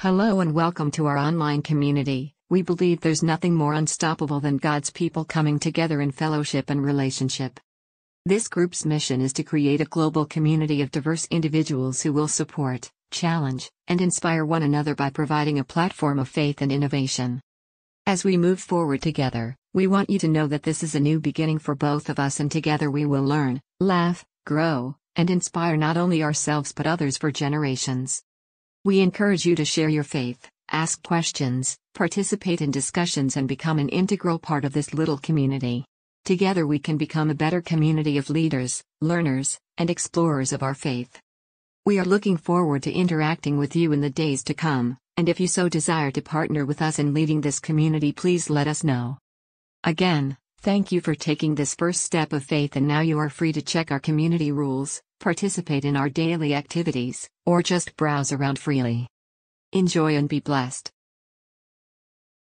Hello and welcome to our online community. We believe there's nothing more unstoppable than God's people coming together in fellowship and relationship. This group's mission is to create a global community of diverse individuals who will support, challenge, and inspire one another by providing a platform of faith and innovation. As we move forward together, we want you to know that this is a new beginning for both of us, and together we will learn, laugh, grow, and inspire not only ourselves but others for generations. We encourage you to share your faith, ask questions, participate in discussions, and become an integral part of this little community. Together we can become a better community of leaders, learners, and explorers of our faith. We are looking forward to interacting with you in the days to come, and if you so desire to partner with us in leading this community, please let us know. Again, thank you for taking this first step of faith, and now you are free to check our community rules, participate in our daily activities, or just browse around freely. Enjoy and be blessed.